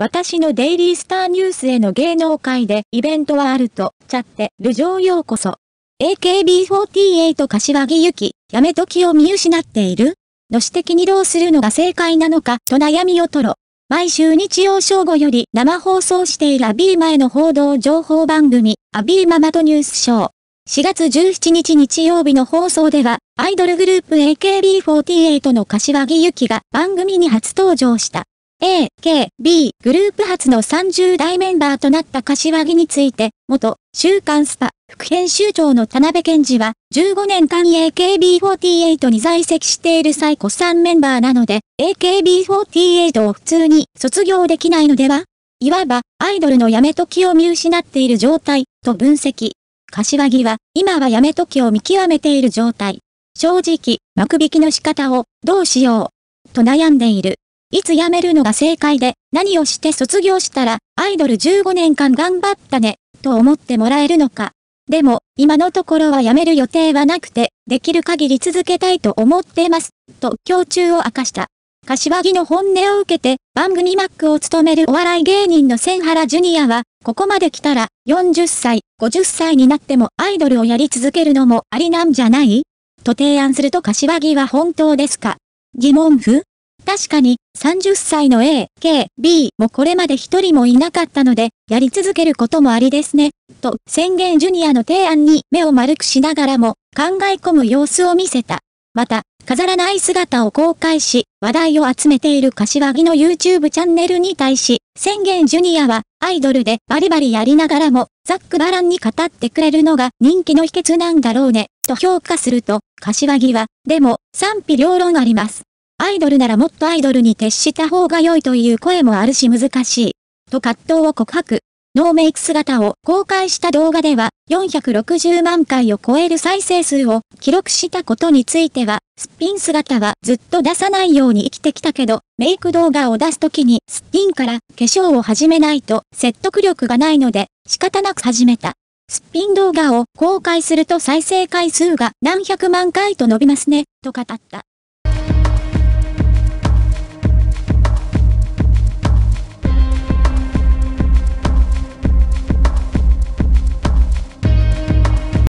私のデイリースターニュースへの芸能界でイベントはあると、ちゃって、ルジョーようこそ。AKB48 柏木由紀、やめときを見失っているの指摘にどうするのが正解なのかと悩みをとろ。毎週日曜正午より生放送しているアビーマへの報道情報番組、アビーママとニュースショー。4月17日日曜日の放送では、アイドルグループ AKB48 の柏木由紀が番組に初登場した。A、K、B グループ初の30代メンバーとなった柏木について、元、週刊スパ、副編集長の田辺健二は、15年間 AKB48 に在籍している最古3メンバーなので、AKB48 を普通に卒業できないのではいわば、アイドルのやめ時を見失っている状態、と分析。柏木は、今はやめ時を見極めている状態。正直、幕引きの仕方を、どうしよう、と悩んでいる。いつ辞めるのが正解で、何をして卒業したら、アイドル15年間頑張ったね、と思ってもらえるのか。でも、今のところは辞める予定はなくて、できる限り続けたいと思ってます、と胸中を明かした。柏木の本音を受けて、番組マックを務めるお笑い芸人の千原ジュニアは、ここまで来たら、40歳、50歳になってもアイドルをやり続けるのもありなんじゃないと提案すると柏木は本当ですか疑問符確かに、30歳の A、K、B もこれまで一人もいなかったので、やり続けることもありですね、と宣言ジュニアの提案に目を丸くしながらも、考え込む様子を見せた。また、飾らない姿を公開し、話題を集めている柏木の YouTube チャンネルに対し、宣言ジュニアは、アイドルでバリバリやりながらも、ザックバランに語ってくれるのが人気の秘訣なんだろうね、と評価すると、柏木は、でも、賛否両論あります。アイドルならもっとアイドルに徹した方が良いという声もあるし難しい。と葛藤を告白。ノーメイク姿を公開した動画では460万回を超える再生数を記録したことについては、すっぴん姿はずっと出さないように生きてきたけど、メイク動画を出すときにすっぴんから化粧を始めないと説得力がないので仕方なく始めた。すっぴん動画を公開すると再生回数が何百万回と伸びますね、と語った。